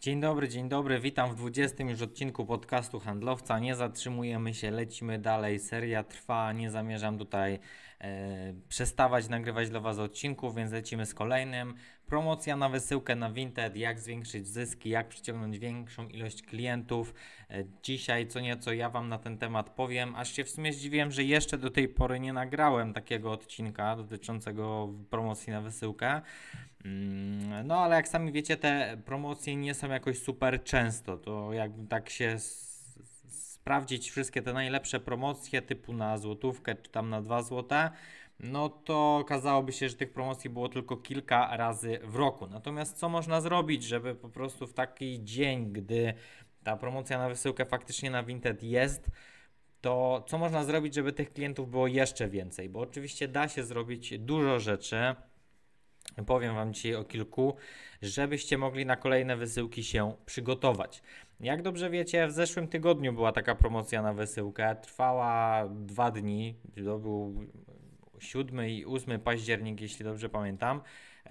Dzień dobry, dzień dobry. Witam w 20 już odcinku podcastu Handlowca. Nie zatrzymujemy się, lecimy dalej. Seria trwa. Nie zamierzam tutaj e, przestawać nagrywać dla Was odcinków, więc lecimy z kolejnym. Promocja na wysyłkę na Vinted, jak zwiększyć zyski, jak przyciągnąć większą ilość klientów. E, dzisiaj co nieco ja Wam na ten temat powiem. Aż się w sumie zdziwiłem, że jeszcze do tej pory nie nagrałem takiego odcinka dotyczącego promocji na wysyłkę. Mm, no ale jak sami wiecie, te promocje nie są jakoś super często. To jakby tak się sprawdzić wszystkie te najlepsze promocje typu na złotówkę czy tam na dwa złota, no to okazałoby się, że tych promocji było tylko kilka razy w roku. Natomiast co można zrobić, żeby po prostu w taki dzień, gdy ta promocja na wysyłkę faktycznie na Vinted jest, to co można zrobić, żeby tych klientów było jeszcze więcej? Bo oczywiście da się zrobić dużo rzeczy. Powiem Wam dzisiaj o kilku, żebyście mogli na kolejne wysyłki się przygotować. Jak dobrze wiecie, w zeszłym tygodniu była taka promocja na wysyłkę. Trwała dwa dni. To był 7 i 8 październik, jeśli dobrze pamiętam.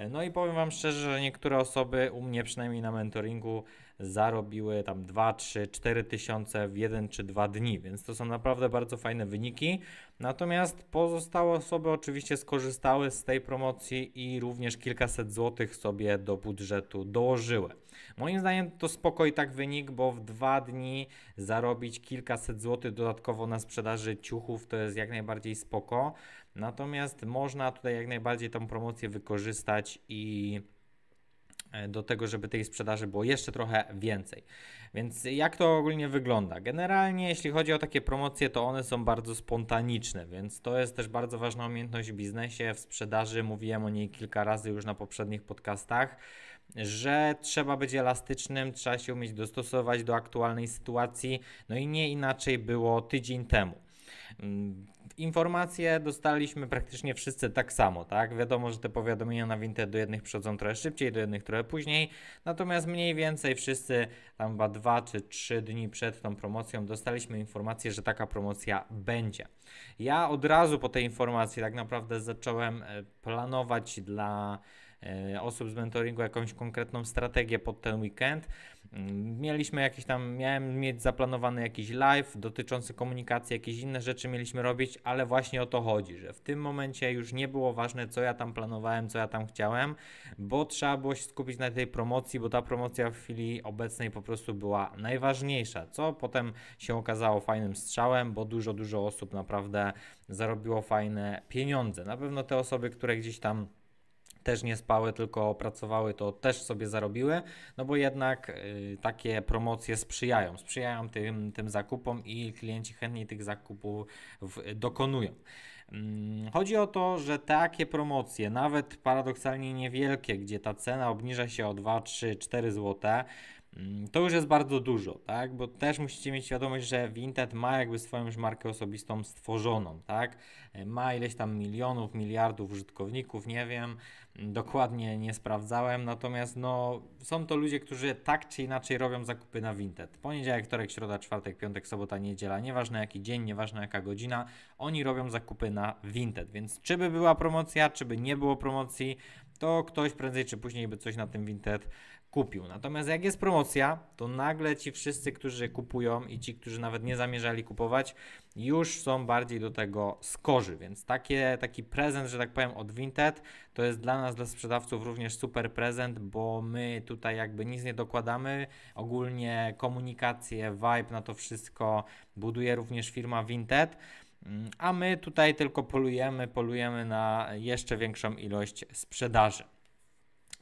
No i powiem Wam szczerze, że niektóre osoby u mnie, przynajmniej na mentoringu, zarobiły tam 2, 3, 4 tysiące w 1 czy 2 dni, więc to są naprawdę bardzo fajne wyniki. Natomiast pozostałe osoby oczywiście skorzystały z tej promocji i również kilkaset złotych sobie do budżetu dołożyły. Moim zdaniem to spoko i tak wynik, bo w dwa dni zarobić kilkaset złotych dodatkowo na sprzedaży ciuchów to jest jak najbardziej spoko. Natomiast można tutaj jak najbardziej tą promocję wykorzystać i E, do tego, żeby tej sprzedaży było jeszcze trochę więcej. Więc jak to ogólnie wygląda? Generalnie, jeśli chodzi o takie promocje, to one są bardzo spontaniczne, więc to jest też bardzo ważna umiejętność w biznesie, w sprzedaży. Mówiłem o niej kilka razy już na poprzednich podcastach że trzeba być elastycznym, trzeba się umieć dostosować do aktualnej sytuacji. No i nie inaczej było tydzień temu. Mm, informacje dostaliśmy praktycznie wszyscy tak samo, tak? Wiadomo, że te powiadomienia na Vinted do jednych przychodzą trochę szybciej, do jednych trochę później, natomiast mniej więcej wszyscy tam chyba dwa czy trzy dni przed tą promocją dostaliśmy informację, że taka promocja będzie. Ja od razu po tej informacji tak naprawdę zacząłem e, planować dla E, osób z mentoringu jakąś konkretną strategię pod ten weekend. Mm, mieliśmy jakieś tam, miałem mieć zaplanowany jakiś live dotyczący komunikacji, jakieś inne rzeczy mieliśmy robić, ale właśnie o to chodzi, że w tym momencie już nie było ważne, co ja tam planowałem, co ja tam chciałem, bo trzeba było się skupić na tej promocji, bo ta promocja w chwili obecnej po prostu była najważniejsza, co potem się okazało fajnym strzałem, bo dużo, dużo osób naprawdę zarobiło fajne pieniądze. Na pewno te osoby, które gdzieś tam też nie spały, tylko pracowały, to też sobie zarobiły, no bo jednak y, takie promocje sprzyjają, sprzyjają tym, tym zakupom i klienci chętniej tych zakupów dokonują. Mm, chodzi o to, że takie promocje, nawet paradoksalnie niewielkie, gdzie ta cena obniża się o 2, 3, 4 złote. Mm, to już jest bardzo dużo, tak? Bo też musicie mieć świadomość, że Vinted ma jakby swoją już markę osobistą stworzoną, tak? E, ma ileś tam milionów, miliardów użytkowników, nie wiem, mm, dokładnie nie sprawdzałem, natomiast no są to ludzie, którzy tak czy inaczej robią zakupy na Vinted. Poniedziałek, wtorek, środa, czwartek, piątek, sobota, niedziela, nieważne jaki dzień, nieważne jaka godzina, oni robią zakupy na Vinted. Więc czy by była promocja, czy by nie było promocji, to ktoś prędzej czy później by coś na tym Vinted kupił. Natomiast jak jest promocja, to nagle ci wszyscy, którzy kupują i ci, którzy nawet nie zamierzali kupować, już są bardziej do tego skorzy. Więc takie, taki prezent, że tak powiem, od Vinted to jest dla nas, dla sprzedawców również super prezent, bo my tutaj jakby nic nie dokładamy. Ogólnie komunikację, vibe na to wszystko buduje również firma Vinted. Mm, a my tutaj tylko polujemy, polujemy na jeszcze większą ilość sprzedaży.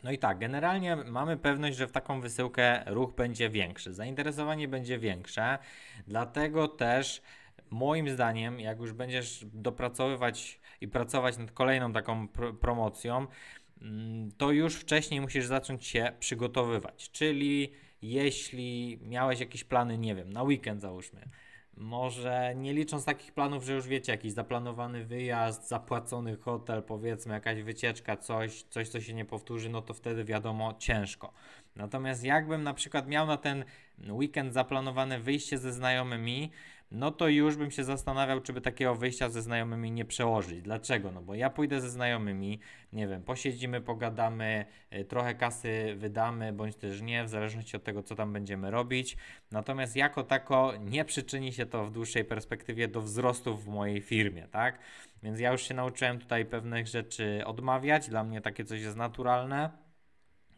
No i tak, generalnie mamy pewność, że w taką wysyłkę ruch będzie większy, zainteresowanie będzie większe, dlatego też moim zdaniem, jak już będziesz dopracowywać i pracować nad kolejną taką pr promocją, mm, to już wcześniej musisz zacząć się przygotowywać. Czyli jeśli miałeś jakieś plany, nie wiem, na weekend załóżmy, może nie licząc takich planów, że już wiecie, jakiś zaplanowany wyjazd, zapłacony hotel, powiedzmy jakaś wycieczka, coś, coś co się nie powtórzy, no to wtedy wiadomo ciężko. Natomiast jakbym na przykład miał na ten weekend zaplanowane wyjście ze znajomymi, no to już bym się zastanawiał, czy by takiego wyjścia ze znajomymi nie przełożyć. Dlaczego? No bo ja pójdę ze znajomymi, nie wiem, posiedzimy, pogadamy, y, trochę kasy wydamy, bądź też nie, w zależności od tego, co tam będziemy robić. Natomiast jako tako nie przyczyni się to w dłuższej perspektywie do wzrostów w mojej firmie, tak? Więc ja już się nauczyłem tutaj pewnych rzeczy odmawiać, dla mnie takie coś jest naturalne.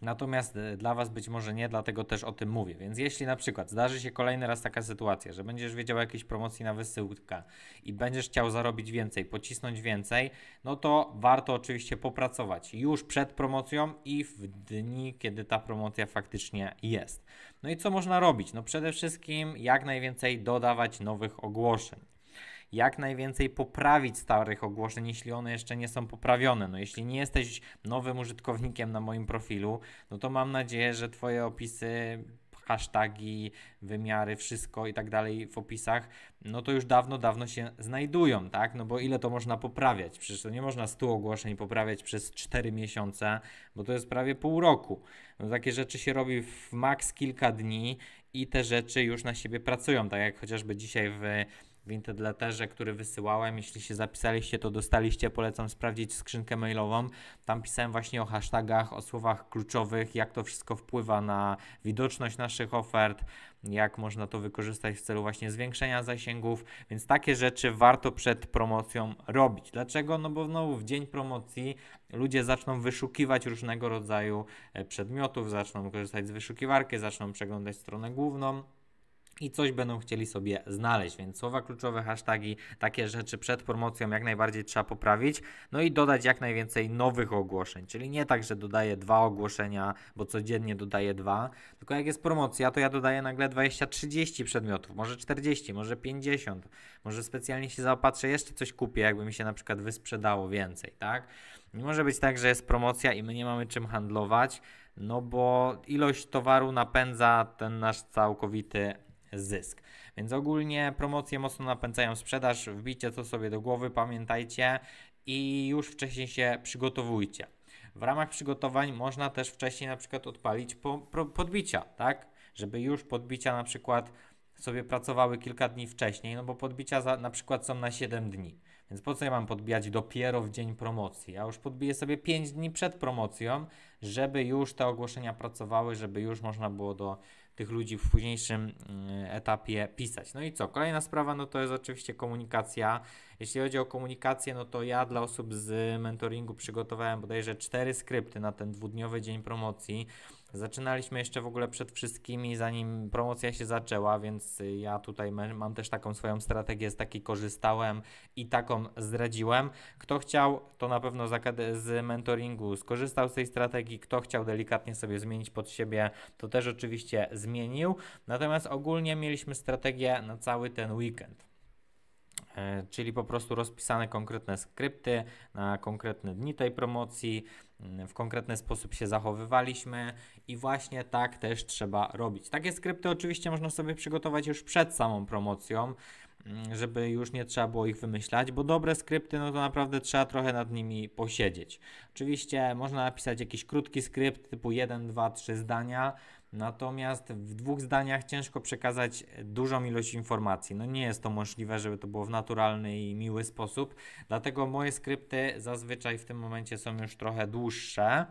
Natomiast e, dla Was być może nie, dlatego też o tym mówię. Więc jeśli na przykład zdarzy się kolejny raz taka sytuacja, że będziesz wiedział o jakiejś promocji na wysyłkę i będziesz chciał zarobić więcej, pocisnąć więcej, no to warto oczywiście popracować już przed promocją i w dni, kiedy ta promocja faktycznie jest. No i co można robić? No przede wszystkim jak najwięcej dodawać nowych ogłoszeń jak najwięcej poprawić starych ogłoszeń, jeśli one jeszcze nie są poprawione. No jeśli nie jesteś nowym użytkownikiem na moim profilu, no to mam nadzieję, że twoje opisy hasztagi, wymiary, wszystko i tak dalej w opisach, no to już dawno, dawno się znajdują, tak? No bo ile to można poprawiać? Przecież to nie można 100 ogłoszeń poprawiać przez 4 miesiące, bo to jest prawie pół roku. No takie rzeczy się robi w maks kilka dni i te rzeczy już na siebie pracują, tak jak chociażby dzisiaj w Vinted Letterze, który wysyłałem. Jeśli się zapisaliście, to dostaliście. Polecam sprawdzić skrzynkę mailową. Tam pisałem właśnie o hashtagach, o słowach kluczowych, jak to wszystko wpływa na widoczność naszych ofert, jak można to wykorzystać w celu właśnie zwiększenia zasięgów. Więc takie rzeczy warto przed promocją robić. Dlaczego? No bo znowu w dzień promocji ludzie zaczną wyszukiwać różnego rodzaju e, przedmiotów, zaczną korzystać z wyszukiwarki, zaczną przeglądać stronę główną i coś będą chcieli sobie znaleźć, więc słowa kluczowe, hasztagi, takie rzeczy przed promocją jak najbardziej trzeba poprawić, no i dodać jak najwięcej nowych ogłoszeń, czyli nie tak, że dodaję dwa ogłoszenia, bo codziennie dodaję dwa, tylko jak jest promocja, to ja dodaję nagle 20-30 przedmiotów, może 40, może 50, może specjalnie się zaopatrzę, jeszcze coś kupię, jakby mi się na przykład wysprzedało więcej, tak? Nie może być tak, że jest promocja i my nie mamy czym handlować, no bo ilość towaru napędza ten nasz całkowity zysk. Więc ogólnie promocje mocno napędzają sprzedaż, wbijcie to sobie do głowy, pamiętajcie i już wcześniej się przygotowujcie. W ramach przygotowań można też wcześniej na przykład odpalić po, podbicia, tak? Żeby już podbicia na przykład sobie pracowały kilka dni wcześniej, no bo podbicia za, na przykład są na 7 dni. Więc po co ja mam podbijać dopiero w dzień promocji? Ja już podbiję sobie 5 dni przed promocją, żeby już te ogłoszenia pracowały, żeby już można było do tych ludzi w późniejszym mm, etapie pisać. No i co? Kolejna sprawa, no to jest oczywiście komunikacja. Jeśli chodzi o komunikację, no to ja dla osób z mentoringu przygotowałem bodajże cztery skrypty na ten dwudniowy dzień promocji. Zaczynaliśmy jeszcze w ogóle przed wszystkimi, zanim promocja się zaczęła, więc ja tutaj mam też taką swoją strategię, z takiej korzystałem i taką zdradziłem. Kto chciał, to na pewno z mentoringu skorzystał z tej strategii, kto chciał delikatnie sobie zmienić pod siebie, to też oczywiście zmienił. Natomiast ogólnie mieliśmy strategię na cały ten weekend. E, czyli po prostu rozpisane konkretne skrypty na konkretne dni tej promocji, mm, w konkretny sposób się zachowywaliśmy i właśnie tak też trzeba robić. Takie skrypty oczywiście można sobie przygotować już przed samą promocją, mm, żeby już nie trzeba było ich wymyślać, bo dobre skrypty, no to naprawdę trzeba trochę nad nimi posiedzieć. Oczywiście można napisać jakiś krótki skrypt typu 1, 2, 3 zdania, Natomiast w dwóch zdaniach ciężko przekazać dużą ilość informacji. No nie jest to możliwe, żeby to było w naturalny i miły sposób. Dlatego moje skrypty zazwyczaj w tym momencie są już trochę dłuższe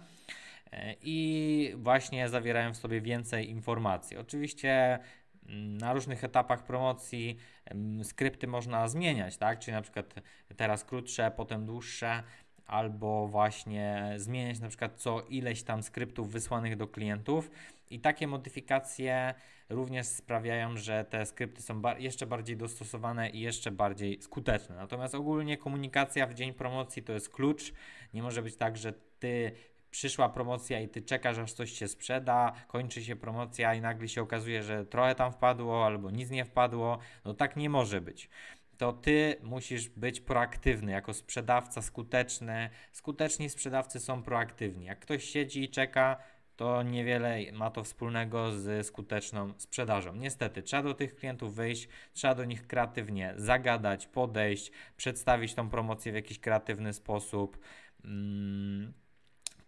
e, i właśnie zawierają w sobie więcej informacji. Oczywiście mm, na różnych etapach promocji mm, skrypty można zmieniać, tak? Czyli na przykład teraz krótsze, potem dłuższe albo właśnie zmieniać na przykład co ileś tam skryptów wysłanych do klientów. I takie modyfikacje również sprawiają, że te skrypty są jeszcze bardziej dostosowane i jeszcze bardziej skuteczne. Natomiast ogólnie komunikacja w dzień promocji to jest klucz. Nie może być tak, że ty przyszła promocja i ty czekasz, aż coś się sprzeda, kończy się promocja i nagle się okazuje, że trochę tam wpadło albo nic nie wpadło. No tak nie może być to ty musisz być proaktywny jako sprzedawca skuteczny. Skuteczni sprzedawcy są proaktywni. Jak ktoś siedzi i czeka, to niewiele ma to wspólnego z skuteczną sprzedażą. Niestety, trzeba do tych klientów wyjść, trzeba do nich kreatywnie zagadać, podejść, przedstawić tą promocję w jakiś kreatywny sposób. Mm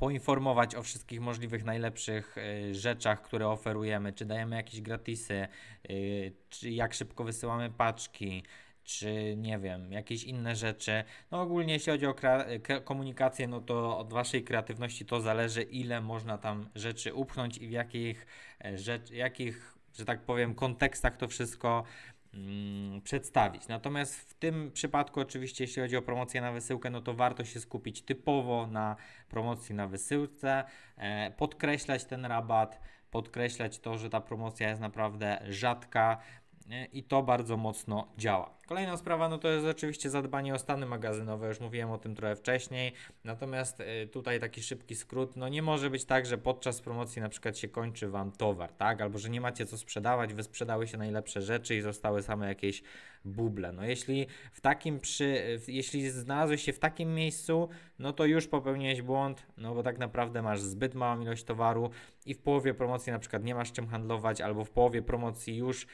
poinformować o wszystkich możliwych najlepszych y, rzeczach, które oferujemy, czy dajemy jakieś gratisy, y, czy jak szybko wysyłamy paczki, czy nie wiem, jakieś inne rzeczy. No ogólnie jeśli chodzi o komunikację, no to od waszej kreatywności to zależy, ile można tam rzeczy upchnąć i w jakich, e, rzecz, jakich że tak powiem, kontekstach to wszystko mm, przedstawić. Natomiast w tym przypadku, oczywiście, jeśli chodzi o promocję na wysyłkę, no to warto się skupić typowo na promocji na wysyłce, e, podkreślać ten rabat, podkreślać to, że ta promocja jest naprawdę rzadka, i to bardzo mocno działa. Kolejna sprawa no to jest oczywiście zadbanie o stany magazynowe, już mówiłem o tym trochę wcześniej, natomiast y, tutaj taki szybki skrót, no nie może być tak, że podczas promocji na przykład się kończy Wam towar, tak, albo że nie macie co sprzedawać, wysprzedały się najlepsze rzeczy i zostały same jakieś buble. No jeśli w takim przy, jeśli znalazłeś się w takim miejscu, no to już popełniłeś błąd, no bo tak naprawdę masz zbyt małą ilość towaru i w połowie promocji na przykład nie masz czym handlować, albo w połowie promocji już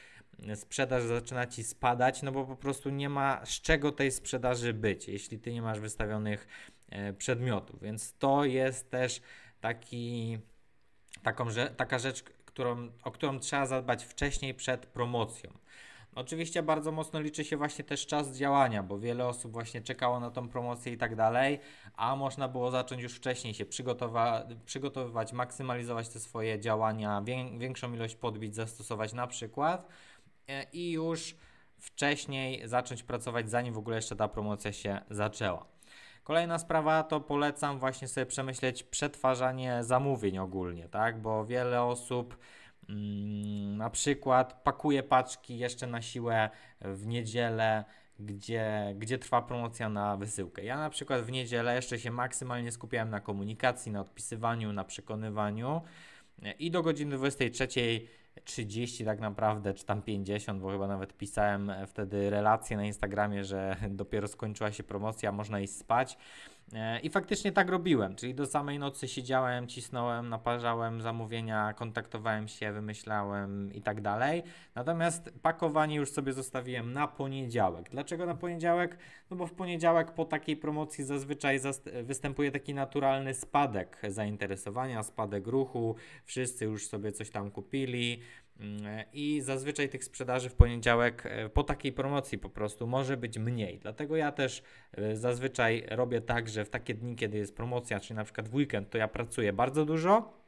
sprzedaż zaczyna ci spadać, no bo po prostu nie ma z czego tej sprzedaży być, jeśli ty nie masz wystawionych e, przedmiotów. Więc to jest też taki, taką, taka rzecz, którą, o którą trzeba zadbać wcześniej przed promocją. Oczywiście bardzo mocno liczy się właśnie też czas działania, bo wiele osób właśnie czekało na tą promocję i tak dalej, a można było zacząć już wcześniej się przygotowywać, maksymalizować te swoje działania, większą ilość podbić zastosować na przykład, E, i już wcześniej zacząć pracować, zanim w ogóle jeszcze ta promocja się zaczęła. Kolejna sprawa to polecam właśnie sobie przemyśleć przetwarzanie zamówień ogólnie, tak? Bo wiele osób mm, na przykład pakuje paczki jeszcze na siłę w niedzielę, gdzie, gdzie trwa promocja na wysyłkę. Ja na przykład w niedzielę jeszcze się maksymalnie skupiałem na komunikacji, na odpisywaniu, na przekonywaniu e, i do godziny 23 30 tak naprawdę, czy tam 50, bo chyba nawet pisałem wtedy relację na Instagramie, że dopiero skończyła się promocja, można iść spać. E, I faktycznie tak robiłem, czyli do samej nocy siedziałem, cisnąłem, naparzałem zamówienia, kontaktowałem się, wymyślałem i tak dalej. Natomiast pakowanie już sobie zostawiłem na poniedziałek. Dlaczego na poniedziałek? No bo w poniedziałek po takiej promocji zazwyczaj występuje taki naturalny spadek zainteresowania, spadek ruchu, wszyscy już sobie coś tam kupili. I zazwyczaj tych sprzedaży w poniedziałek e, po takiej promocji po prostu może być mniej. Dlatego ja też e, zazwyczaj robię tak, że w takie dni, kiedy jest promocja, czyli na przykład w weekend, to ja pracuję bardzo dużo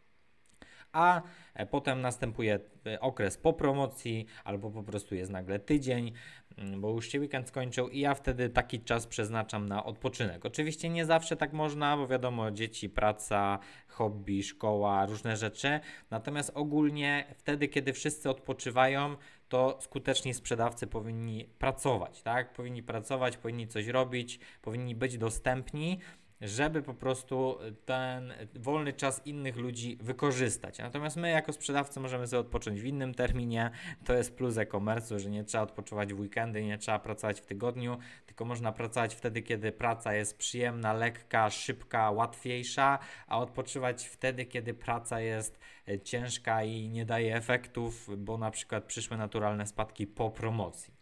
a e, potem następuje e, okres po promocji, albo po prostu jest nagle tydzień, mm, bo już się weekend skończył i ja wtedy taki czas przeznaczam na odpoczynek. Oczywiście nie zawsze tak można, bo wiadomo, dzieci, praca, hobby, szkoła, różne rzeczy. Natomiast ogólnie wtedy, kiedy wszyscy odpoczywają, to skuteczni sprzedawcy powinni pracować, tak? Powinni pracować, powinni coś robić, powinni być dostępni żeby po prostu ten wolny czas innych ludzi wykorzystać. Natomiast my jako sprzedawcy możemy sobie odpocząć w innym terminie. To jest plus e-commerce, że nie trzeba odpoczywać w weekendy, nie trzeba pracować w tygodniu, tylko można pracować wtedy, kiedy praca jest przyjemna, lekka, szybka, łatwiejsza, a odpoczywać wtedy, kiedy praca jest e, ciężka i nie daje efektów, bo na przykład przyszły naturalne spadki po promocji.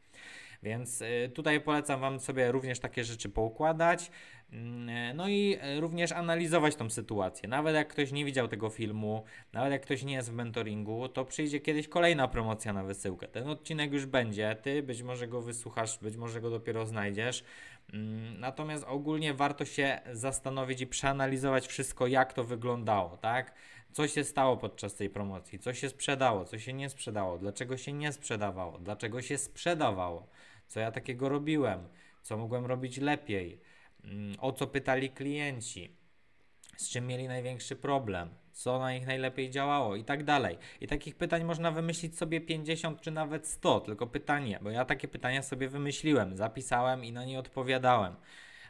Więc y, tutaj polecam Wam sobie również takie rzeczy poukładać. Mm, y, no i y, również analizować tą sytuację. Nawet jak ktoś nie widział tego filmu, nawet jak ktoś nie jest w mentoringu, to przyjdzie kiedyś kolejna promocja na wysyłkę. Ten odcinek już będzie, ty być może go wysłuchasz, być może go dopiero znajdziesz. Mm, natomiast ogólnie warto się zastanowić i przeanalizować wszystko, jak to wyglądało, tak? co się stało podczas tej promocji, co się sprzedało, co się nie sprzedało, dlaczego się nie sprzedawało, dlaczego się sprzedawało, co ja takiego robiłem, co mogłem robić lepiej, mm, o co pytali klienci, z czym mieli największy problem, co na nich najlepiej działało i tak dalej. I takich pytań można wymyślić sobie 50 czy nawet 100, tylko pytanie, bo ja takie pytania sobie wymyśliłem, zapisałem i na nie odpowiadałem.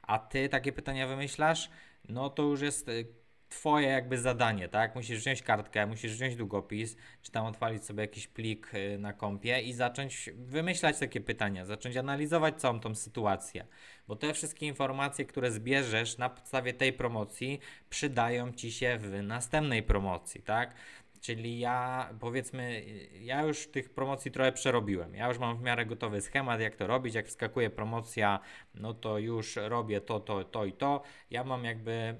A ty takie pytania wymyślasz? No to już jest y, twoje jakby zadanie, tak? Musisz wziąć kartkę, musisz wziąć długopis, czy tam odpalić sobie jakiś plik y, na kompie i zacząć wymyślać takie pytania, zacząć analizować całą tą sytuację, bo te wszystkie informacje, które zbierzesz na podstawie tej promocji, przydają ci się w następnej promocji, tak? Czyli ja powiedzmy, ja już tych promocji trochę przerobiłem. Ja już mam w miarę gotowy schemat, jak to robić. Jak wskakuje promocja, no to już robię to, to, to i to. Ja mam jakby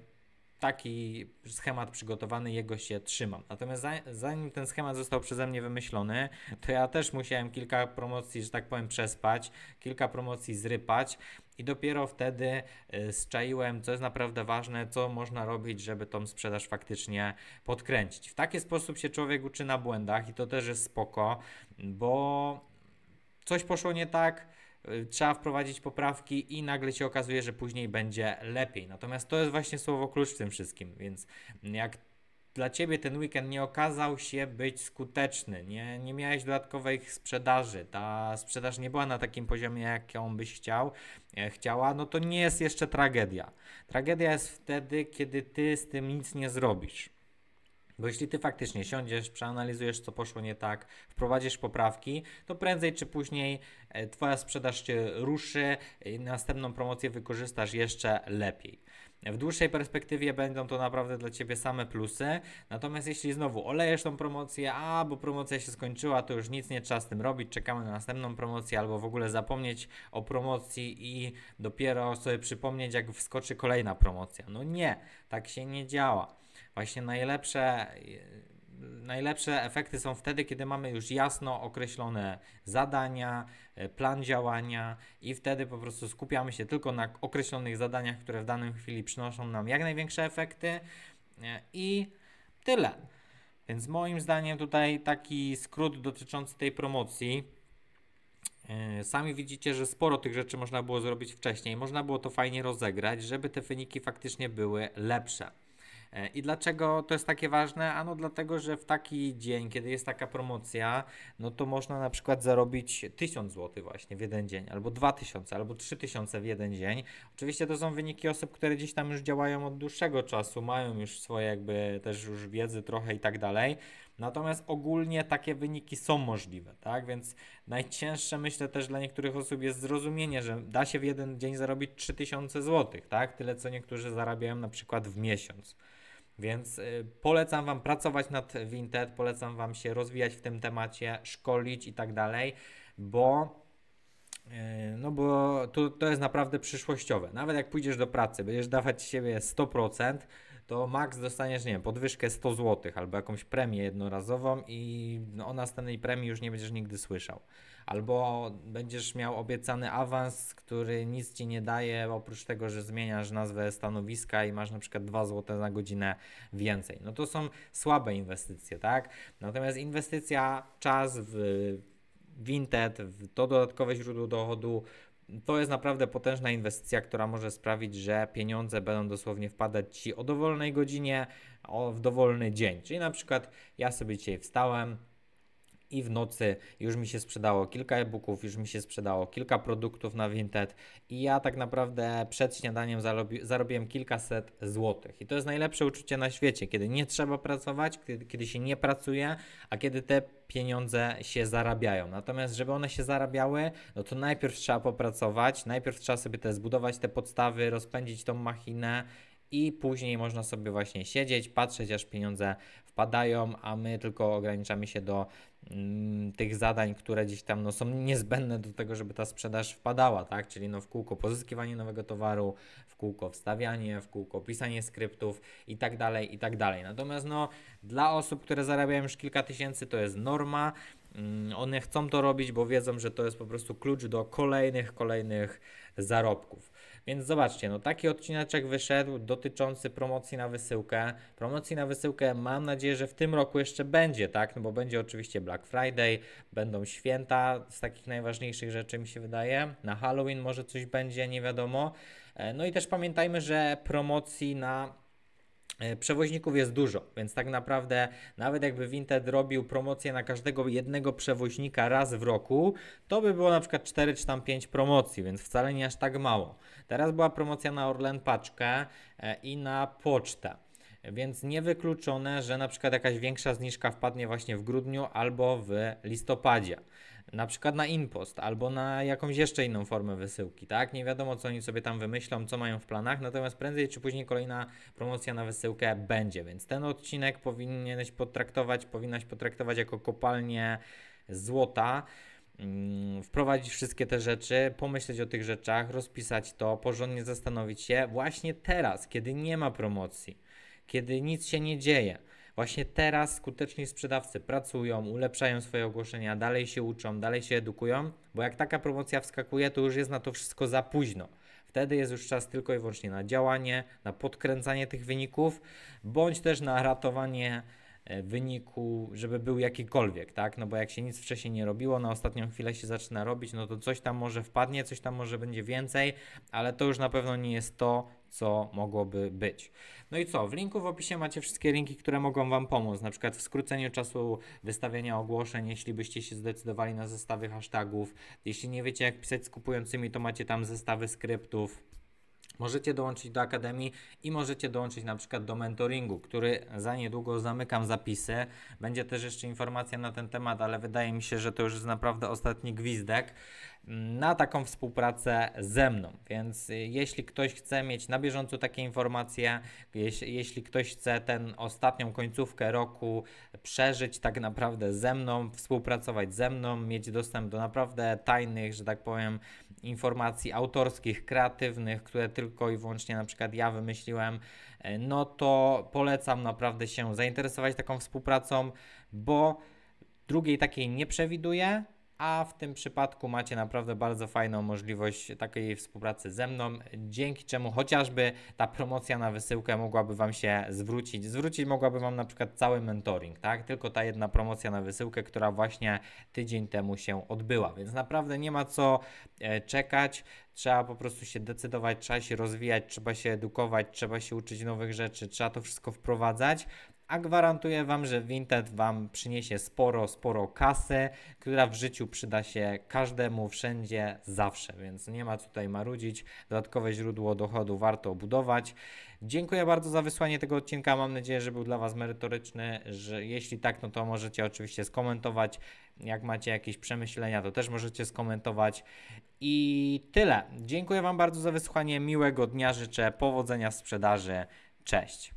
taki schemat przygotowany, jego się trzymam. Natomiast zanim ten schemat został przeze mnie wymyślony, to ja też musiałem kilka promocji, że tak powiem, przespać, kilka promocji zrypać i dopiero wtedy y, zczaiłem, co jest naprawdę ważne, co można robić, żeby tą sprzedaż faktycznie podkręcić. W taki sposób się człowiek uczy na błędach i to też jest spoko, bo coś poszło nie tak, Y, trzeba wprowadzić poprawki i nagle się okazuje, że później będzie lepiej. Natomiast to jest właśnie słowo klucz w tym wszystkim, więc jak dla ciebie ten weekend nie okazał się być skuteczny, nie, nie miałeś dodatkowej sprzedaży, ta sprzedaż nie była na takim poziomie, jaką byś chciał, e, chciała, no to nie jest jeszcze tragedia. Tragedia jest wtedy, kiedy ty z tym nic nie zrobisz. Bo jeśli ty faktycznie siądziesz, przeanalizujesz, co poszło nie tak, wprowadzisz poprawki, to prędzej czy później e, twoja sprzedaż się ruszy, następną promocję wykorzystasz jeszcze lepiej. W dłuższej perspektywie będą to naprawdę dla Ciebie same plusy. Natomiast jeśli znowu olejesz tą promocję, a bo promocja się skończyła, to już nic nie trzeba z tym robić, czekamy na następną promocję, albo w ogóle zapomnieć o promocji i dopiero sobie przypomnieć, jak wskoczy kolejna promocja. No nie, tak się nie działa. Właśnie najlepsze, najlepsze efekty są wtedy, kiedy mamy już jasno określone zadania, e, plan działania i wtedy po prostu skupiamy się tylko na określonych zadaniach, które w danej chwili przynoszą nam jak największe efekty e, i tyle. Więc moim zdaniem tutaj taki skrót dotyczący tej promocji. E, sami widzicie, że sporo tych rzeczy można było zrobić wcześniej. Można było to fajnie rozegrać, żeby te wyniki faktycznie były lepsze. E, I dlaczego to jest takie ważne? Ano dlatego, że w taki dzień, kiedy jest taka promocja, no to można na przykład zarobić 1000 zł właśnie w jeden dzień, albo 2000, albo 3000 w jeden dzień. Oczywiście to są wyniki osób, które gdzieś tam już działają od dłuższego czasu, mają już swoje jakby też już wiedzy trochę i tak dalej. Natomiast ogólnie takie wyniki są możliwe, tak? Więc najcięższe myślę też dla niektórych osób jest zrozumienie, że da się w jeden dzień zarobić 3000 zł, tak? Tyle co niektórzy zarabiają na przykład w miesiąc. Więc y, polecam Wam pracować nad Vinted, polecam Wam się rozwijać w tym temacie, szkolić i tak dalej, bo y, no bo to, to jest naprawdę przyszłościowe. Nawet jak pójdziesz do pracy, będziesz dawać siebie 100%, to max dostaniesz, nie wiem, podwyżkę 100 zł albo jakąś premię jednorazową i no, o następnej premii już nie będziesz nigdy słyszał. Albo będziesz miał obiecany awans, który nic ci nie daje, oprócz tego, że zmieniasz nazwę stanowiska i masz na przykład 2 zł na godzinę więcej. No to są słabe inwestycje, tak? Natomiast inwestycja, czas w Vinted, to dodatkowe źródło dochodu, to jest naprawdę potężna inwestycja, która może sprawić, że pieniądze będą dosłownie wpadać ci o dowolnej godzinie, o, w dowolny dzień. Czyli na przykład ja sobie dzisiaj wstałem, i w nocy już mi się sprzedało kilka e-booków, już mi się sprzedało kilka produktów na Vinted i ja tak naprawdę przed śniadaniem zarobi, zarobiłem kilkaset złotych. I to jest najlepsze uczucie na świecie, kiedy nie trzeba pracować, kiedy, kiedy się nie pracuje, a kiedy te pieniądze się zarabiają. Natomiast, żeby one się zarabiały, no to najpierw trzeba popracować, najpierw trzeba sobie te zbudować te podstawy, rozpędzić tą machinę i później można sobie właśnie siedzieć, patrzeć aż pieniądze wpadają, a my tylko ograniczamy się do mm, tych zadań, które gdzieś tam no, są niezbędne do tego, żeby ta sprzedaż wpadała, tak? Czyli no, w kółko pozyskiwanie nowego towaru, w kółko wstawianie, w kółko pisanie skryptów i tak dalej, i tak dalej. Natomiast no, dla osób, które zarabiają już kilka tysięcy, to jest norma. Mm, one chcą to robić, bo wiedzą, że to jest po prostu klucz do kolejnych, kolejnych zarobków. Więc zobaczcie, no taki odcineczek wyszedł dotyczący promocji na wysyłkę. Promocji na wysyłkę mam nadzieję, że w tym roku jeszcze będzie, tak? No bo będzie oczywiście Black Friday, będą święta z takich najważniejszych rzeczy mi się wydaje. Na Halloween może coś będzie, nie wiadomo. E, no i też pamiętajmy, że promocji na E, przewoźników jest dużo, więc tak naprawdę nawet jakby Vinted robił promocję na każdego jednego przewoźnika raz w roku, to by było na przykład 4 czy tam 5 promocji, więc wcale nie aż tak mało. Teraz była promocja na Orlen Paczkę e, i na Pocztę. Więc niewykluczone, że na przykład jakaś większa zniżka wpadnie właśnie w grudniu albo w listopadzie. Na przykład na impost albo na jakąś jeszcze inną formę wysyłki, tak? Nie wiadomo, co oni sobie tam wymyślą, co mają w planach, natomiast prędzej czy później kolejna promocja na wysyłkę będzie, więc ten odcinek powinieneś potraktować, powinnaś potraktować jako kopalnię złota mm, wprowadzić wszystkie te rzeczy, pomyśleć o tych rzeczach, rozpisać to, porządnie zastanowić się właśnie teraz, kiedy nie ma promocji kiedy nic się nie dzieje. Właśnie teraz skuteczni sprzedawcy pracują, ulepszają swoje ogłoszenia, dalej się uczą, dalej się edukują, bo jak taka promocja wskakuje, to już jest na to wszystko za późno. Wtedy jest już czas tylko i wyłącznie na działanie, na podkręcanie tych wyników, bądź też na ratowanie e, wyniku, żeby był jakikolwiek, tak? No bo jak się nic wcześniej nie robiło, na ostatnią chwilę się zaczyna robić, no to coś tam może wpadnie, coś tam może będzie więcej, ale to już na pewno nie jest to, co mogłoby być. No i co? W linku w opisie macie wszystkie linki, które mogą Wam pomóc, na przykład w skróceniu czasu wystawiania ogłoszeń, jeśli byście się zdecydowali na zestawy hashtagów. Jeśli nie wiecie, jak pisać z kupującymi, to macie tam zestawy skryptów. Możecie dołączyć do Akademii i możecie dołączyć na przykład do mentoringu, który za niedługo zamykam zapisy. Będzie też jeszcze informacja na ten temat, ale wydaje mi się, że to już jest naprawdę ostatni gwizdek na taką współpracę ze mną. Więc y, jeśli ktoś chce mieć na bieżąco takie informacje, jeśli ktoś chce ten ostatnią końcówkę roku przeżyć tak naprawdę ze mną, współpracować ze mną, mieć dostęp do naprawdę tajnych, że tak powiem, informacji autorskich, kreatywnych, które tylko i wyłącznie na przykład ja wymyśliłem, y, no to polecam naprawdę się zainteresować taką współpracą, bo drugiej takiej nie przewiduję a w tym przypadku macie naprawdę bardzo fajną możliwość takiej współpracy ze mną, dzięki czemu chociażby ta promocja na wysyłkę mogłaby Wam się zwrócić. Zwrócić mogłaby Wam na przykład cały mentoring, tak? Tylko ta jedna promocja na wysyłkę, która właśnie tydzień temu się odbyła, więc naprawdę nie ma co e, czekać. Trzeba po prostu się decydować, trzeba się rozwijać, trzeba się edukować, trzeba się uczyć nowych rzeczy, trzeba to wszystko wprowadzać, a gwarantuję Wam, że Vinted Wam przyniesie sporo, sporo kasy, która w życiu przyda się każdemu, wszędzie, zawsze, więc nie ma tutaj marudzić. Dodatkowe źródło dochodu warto budować. Dziękuję bardzo za wysłanie tego odcinka. Mam nadzieję, że był dla Was merytoryczny. Że jeśli tak, no to możecie oczywiście skomentować. Jak macie jakieś przemyślenia, to też możecie skomentować. I tyle. Dziękuję Wam bardzo za wysłanie. Miłego dnia życzę. Powodzenia w sprzedaży. Cześć.